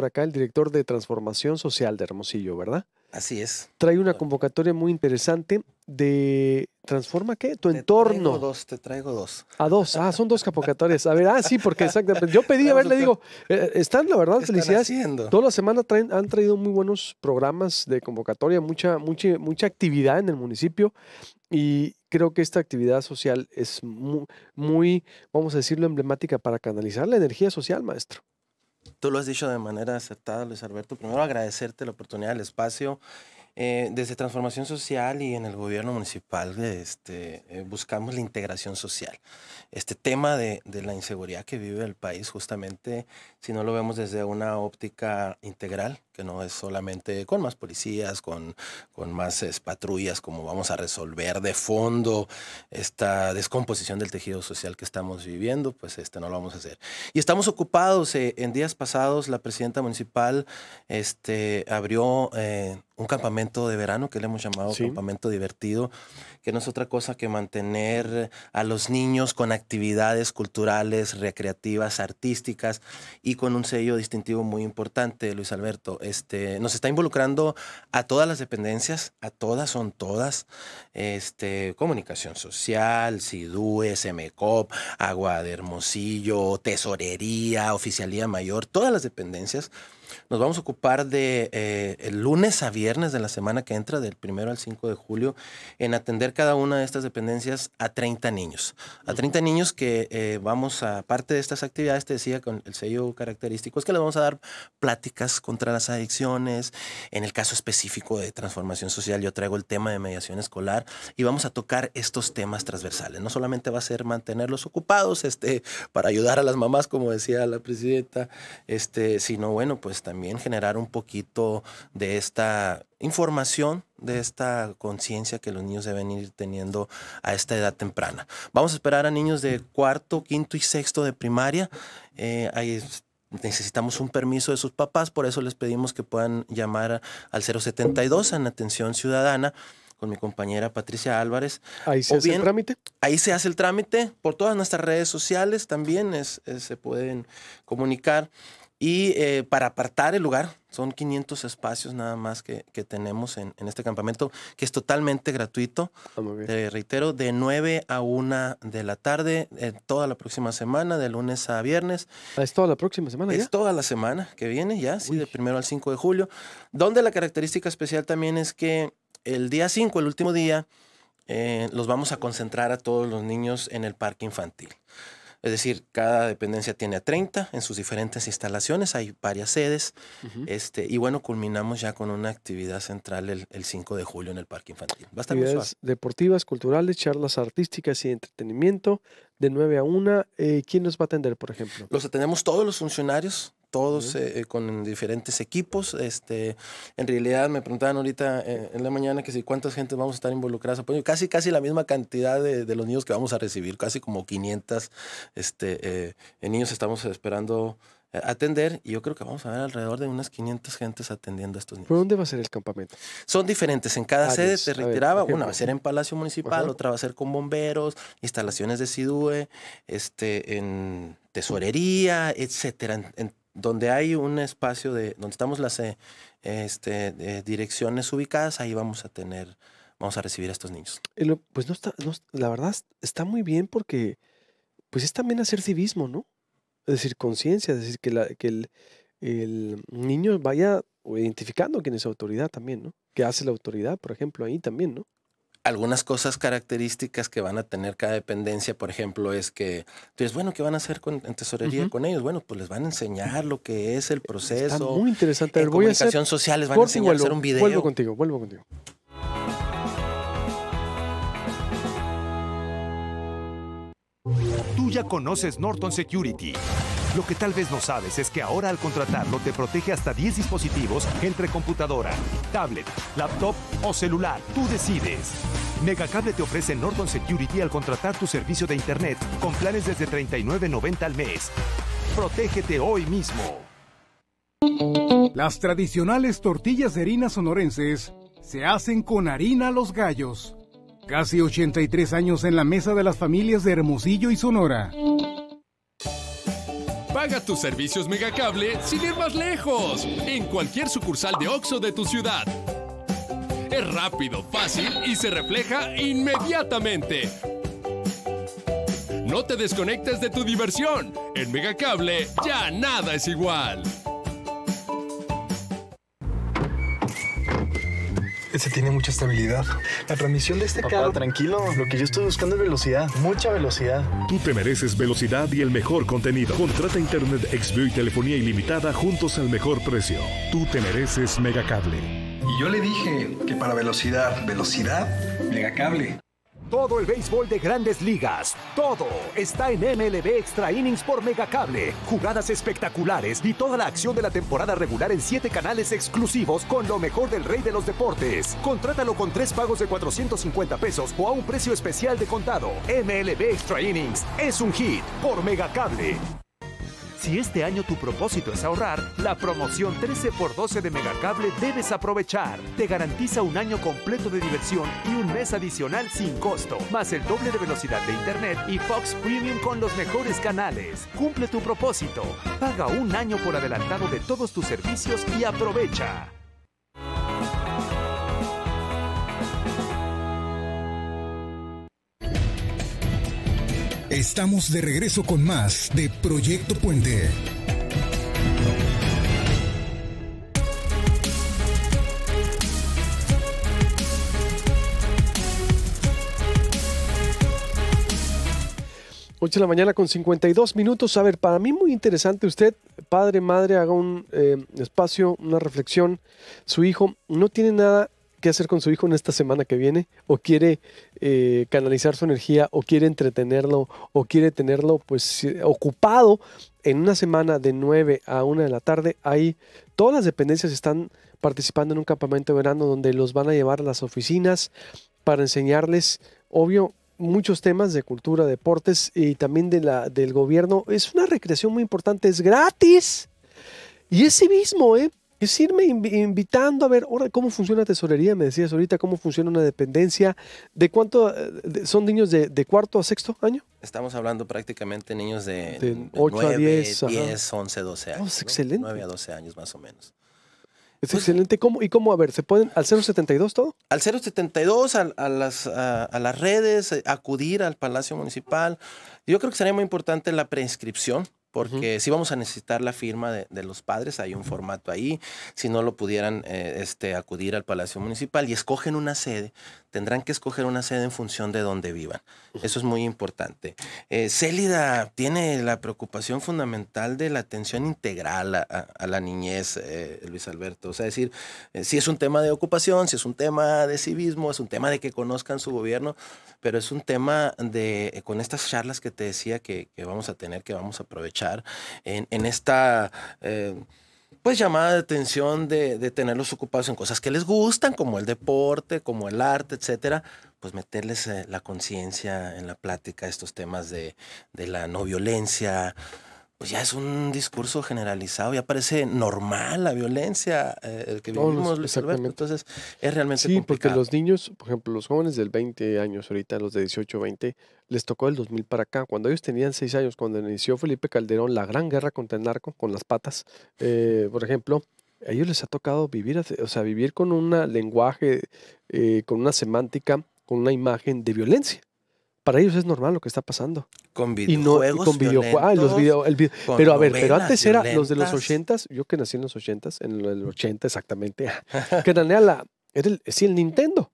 por acá, el director de Transformación Social de Hermosillo, ¿verdad? Así es. Trae una convocatoria muy interesante de transforma qué tu entorno. Traigo dos, te traigo dos. A dos, ah, son dos convocatorias. A ver, ah, sí, porque exactamente. Yo pedí, a ver, le digo, eh, eh, están, la verdad, felicidades. Toda la semana han traído muy buenos programas de convocatoria, mucha, mucha, mucha actividad en el municipio. Y creo que esta actividad social es muy, muy, vamos a decirlo, emblemática para canalizar la energía social, maestro. Tú lo has dicho de manera acertada, Luis Alberto. Primero agradecerte la oportunidad, el espacio eh, desde Transformación Social y en el gobierno municipal este, eh, buscamos la integración social. Este tema de, la inseguridad que vive el país, justamente, si no lo vemos desde una óptica integral, que no es solamente con más policías, con, más patrullas, como vamos a resolver de fondo esta descomposición del tejido social que estamos viviendo, pues este, no lo vamos a hacer. Y estamos ocupados. Eh, en días pasados, la presidenta municipal este, abrió un campamento de verano que le hemos llamado campamento divertido, que no es otra cosa que mantener a los niños con actividades culturales, recreativas, artísticas y con un sello distintivo muy importante, Luis Alberto. Este, nos está involucrando a todas las dependencias, a todas, son todas, este, comunicación social, SIDUE, SMCOP, Agua de Hermosillo, Tesorería, Oficialía Mayor, todas las dependencias. Nos vamos a ocupar de eh, el lunes a viernes de la semana que entra, del primero al 5 de julio, en atender cada una de estas dependencias a 30 niños. A 30 niños que eh, vamos a, aparte de estas actividades, te decía, con el sello característico, es que les vamos a dar pláticas contra las adicciones. En el caso específico de transformación social, yo traigo el tema de mediación escolar y vamos a tocar estos temas transversales. No solamente va a ser mantenerlos ocupados, este, para ayudar a las mamás, como decía la presidenta, este, sino bueno, pues pues, también generar un poquito de esta información, de esta conciencia que los niños deben ir teniendo a esta edad temprana. Vamos a esperar a niños de cuarto, quinto y sexto de primaria. Eh, ahí necesitamos un permiso de sus papás, por eso les pedimos que puedan llamar al 072 en atención ciudadana con mi compañera Patricia Álvarez. Ahí se hace el trámite. Ahí se hace el trámite por todas nuestras redes sociales también se pueden comunicar. Y eh, para apartar el lugar, son 500 espacios nada más que, tenemos en, este campamento, que es totalmente gratuito. Ah, Te reitero, de 9 a 1 de la tarde, eh, toda la próxima semana, de lunes a viernes. Ah, ¿Es toda la próxima semana? Es toda la semana que viene, ya, sí, de primero al 5 de julio. Donde la característica especial también es que el día 5, el último día, eh, los vamos a concentrar a todos los niños en el parque infantil. Es decir, cada dependencia tiene a 30 en sus diferentes instalaciones, hay varias sedes. este, y bueno, culminamos ya con una actividad central el, 5 de julio en el Parque Infantil. Va a estar Actividades deportivas, culturales, charlas artísticas y entretenimiento de 9 a 1. Eh, ¿Quién nos va a atender, por ejemplo? Los atendemos todos los funcionarios todos eh, eh, con diferentes equipos. Este, en realidad me preguntaban ahorita eh, en la mañana que si cuántas gentes vamos a estar involucradas Casi, casi la misma cantidad de, los niños que vamos a recibir, casi como 500 este, niños estamos esperando atender y yo creo que vamos a ver alrededor de unas 500 gentes atendiendo a estos niños. ¿Por dónde va a ser el campamento? Son diferentes, en cada sede te reiteraba, una va a ser en Palacio Municipal, otra va a ser con bomberos, instalaciones de SIDUE, este, en tesorería, etcétera, donde hay un espacio de donde estamos las eh, este, eh, direcciones ubicadas, ahí vamos a tener, vamos a recibir a estos niños. Pues no está, no, la verdad está muy bien porque pues es también hacer civismo, ¿no? Es decir, conciencia, es decir, que, la, que el, niño vaya identificando quién es autoridad también, ¿no? ¿Qué hace la autoridad, por ejemplo, ahí también, ¿no? algunas cosas características que van a tener cada dependencia, por ejemplo, es que dices, bueno, ¿qué van a hacer con, en tesorería con ellos? Bueno, pues les van a enseñar lo que es el proceso. muy interesante. En voy social les van a enseñar a hacer un video. Vuelvo contigo, vuelvo contigo. Tú ya conoces Norton Security. Lo que tal vez no sabes es que ahora al contratarlo te protege hasta 10 dispositivos entre computadora, tablet, laptop o celular. Tú decides. Megacable te ofrece Norton Security al contratar tu servicio de Internet con planes desde $39.90 al mes. Protégete hoy mismo. Las tradicionales tortillas de harina sonorenses se hacen con harina los gallos. Casi 83 años en la mesa de las familias de Hermosillo y Sonora. Paga tus servicios Megacable sin ir más lejos. En cualquier sucursal de OXO de tu ciudad. Es rápido, fácil y se refleja inmediatamente. No te desconectes de tu diversión. En Megacable ya nada es igual. se tiene mucha estabilidad. La transmisión de este tranquilo, lo que yo estoy buscando es velocidad, mucha velocidad. Tú te mereces velocidad y el mejor contenido. Contrata Internet Xview y telefonía ilimitada juntos al mejor precio. Tú te mereces Megacable. Y yo le dije que para velocidad, velocidad, Megacable. Todo el béisbol de grandes ligas, todo está en MLB Extra Innings por Megacable. Jugadas espectaculares y toda la acción de la temporada regular en siete canales exclusivos con lo mejor del rey de los deportes. Contrátalo con tres pagos de 450 pesos o a un precio especial de contado. MLB Extra Innings es un hit por Megacable. Si este año tu propósito es ahorrar, la promoción 13x12 de Megacable debes aprovechar. Te garantiza un año completo de diversión y un mes adicional sin costo, más el doble de velocidad de Internet y Fox Premium con los mejores canales. Cumple tu propósito. Paga un año por adelantado de todos tus servicios y aprovecha. Estamos de regreso con más de Proyecto Puente. Ocho de la mañana con 52 minutos. A ver, para mí muy interesante usted, padre, madre, haga un eh, espacio, una reflexión. Su hijo no tiene nada qué hacer con su hijo en esta semana que viene, o quiere eh, canalizar su energía, o quiere entretenerlo, o quiere tenerlo pues ocupado en una semana de 9 a 1 de la tarde, ahí todas las dependencias están participando en un campamento de verano donde los van a llevar a las oficinas para enseñarles, obvio, muchos temas de cultura, deportes y también de la, del gobierno. Es una recreación muy importante, es gratis. Y es mismo, ¿eh? es irme invitando a ver cómo funciona la tesorería, me decías ahorita, cómo funciona una dependencia, de cuánto son niños de, cuarto a sexto año. Estamos hablando prácticamente niños de, 8 a 10, 10 11, 12 años. es excelente. 9 a 12 años más o menos. Es pues excelente. ¿Cómo? ¿Y cómo? A ver, ¿se pueden al 072 todo? Al 072, a, las, a las redes, eh, acudir al Palacio Municipal. Yo creo que sería muy importante la preinscripción porque si vamos a necesitar la firma de, los padres, hay un formato ahí, si no lo pudieran eh, este, acudir al Palacio Municipal y escogen una sede, tendrán que escoger una sede en función de donde vivan. Eso es muy importante. Eh, Célida tiene la preocupación fundamental de la atención integral a, la niñez, eh, Luis Alberto, o sea, decir, si es un tema de ocupación, si es un tema de civismo, es un tema de que conozcan su gobierno, pero es un tema de, con estas charlas que te decía que vamos a tener, que vamos a aprovechar en, esta... Eh, pues llamada de atención de, tenerlos ocupados en cosas que les gustan, como el deporte, como el arte, etcétera, pues meterles eh, la conciencia en la plática, estos temas de, de la no violencia, pues ya es un discurso generalizado, ya parece normal la violencia eh, el que vivimos, los Entonces, es realmente Sí, porque los niños, por ejemplo, los jóvenes del 20 años ahorita, los de 18, 20, les tocó el 2000 para acá. Cuando ellos tenían 6 años, cuando inició Felipe Calderón la gran guerra contra el narco, con las patas, eh, por ejemplo, a ellos les ha tocado vivir, o sea, vivir con un lenguaje, eh, con una semántica, con una imagen de violencia para ellos es normal lo que está pasando. Con videojuegos. Y con videojuegos. Ah, los video, el Pero a ver, pero antes era los de los ochentas, yo que nací en los ochentas, en el ochenta exactamente, que a la, era el, sí, el Nintendo.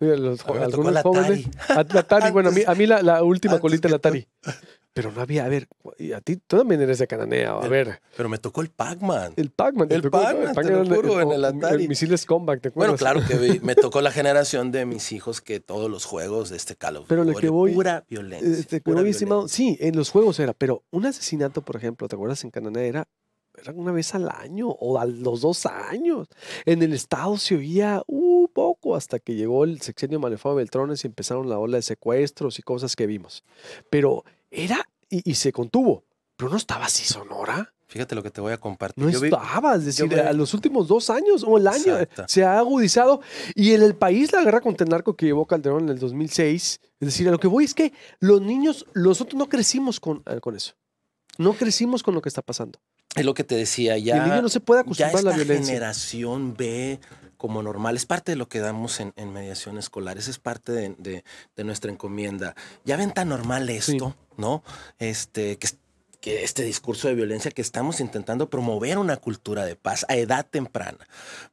Los, algunos Atari. Atari. bueno, a mí, a mí la, última colita colita, la Atari. Pero no había, a ver, y a ti tú también eres de Cananea, a ver. Pero me tocó el Pac-Man. El Pac-Man. El Pac-Man, en el Atari. El misiles Combat, ¿te acuerdas? Bueno, claro que me tocó la generación de mis hijos que todos los juegos de este calor. Pero lo que voy... Pura eh, violencia. Estimado, eh, sí, en los juegos era, pero un asesinato, por ejemplo, ¿te acuerdas en Cananea? Era una vez al año o a los dos años. En el estado se oía un poco hasta que llegó el sexenio Malefado Beltrones y empezaron la ola de secuestros y cosas que vimos. Pero era y, se contuvo, pero no estaba así Sonora. Fíjate lo que te voy a compartir. No estaba, es decir, a los últimos dos años o el año se ha agudizado. Y en el país la guerra contra el narco que llevó Calderón en el 2006, es decir, a lo que voy es que los niños, nosotros no crecimos con, eh, con eso. No crecimos con lo que está pasando. Es lo que te decía, ya. el no se puede acostumbrar la violencia. generación B como normal. Es parte de lo que damos en, mediación escolar, es parte de, nuestra encomienda. Ya ven tan normal esto, ¿no? Este, que este discurso de violencia que estamos intentando promover una cultura de paz a edad temprana,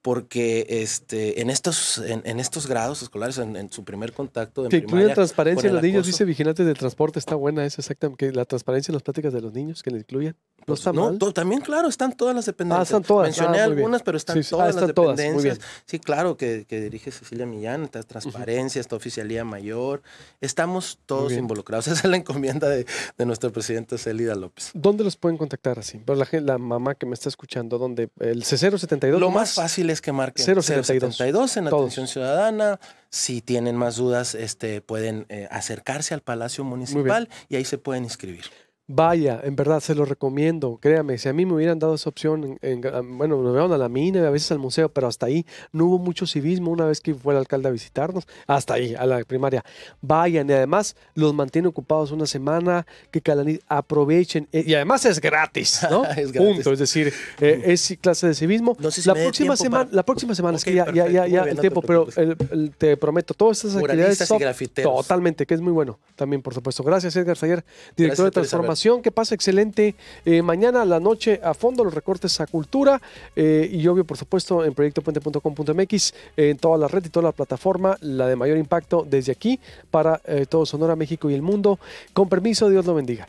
porque este, en, estos, en, estos grados escolares, en, su primer contacto... En que incluye transparencia en los niños, dice Vigilantes de Transporte, está buena esa, exactamente, que la transparencia en las pláticas de los niños, que le incluyan. Pues, también, claro, están todas las dependencias. Ah, ah, Mencioné algunas, pero están ah, todas las dependencias. Sí, claro, que, dirige Cecilia Millán, está Transparencia, esta Oficialía Mayor. Estamos todos involucrados. Esa es la encomienda de, nuestro presidente Celida López. ¿Dónde los pueden contactar así? Pues, la, la mamá que me está escuchando, ¿dónde? El C072. Lo más fácil es que marquen 072, 072 en Atención Ciudadana. Si tienen más dudas, este, pueden eh, acercarse al Palacio Municipal y ahí se pueden inscribir. Vaya, en verdad se lo recomiendo, créame, si a mí me hubieran dado esa opción, en, bueno, nos veo a la mina, y a veces al museo, pero hasta ahí no hubo mucho civismo una vez que fue el alcalde a visitarnos, hasta ahí, a la primaria. Vayan y además los mantiene ocupados una semana, que Calanit aprovechen, eh, y además es gratis, ¿no? es gratis. es decir, eh, es clase de civismo. la, próxima semana, la próxima semana, es que ya, ya, ya, ya el tiempo, pero te prometo, todas estas actividades... Totalmente, que es muy bueno también, por supuesto. Gracias Edgar Sayer, director de Transformación. Que pase excelente eh, mañana la noche a fondo los recortes a cultura eh, y obvio, por supuesto, en proyectopuente.com.mx, en toda la red y toda la plataforma, la de mayor impacto desde aquí para eh, todo Sonora, México y el mundo. Con permiso, Dios lo bendiga.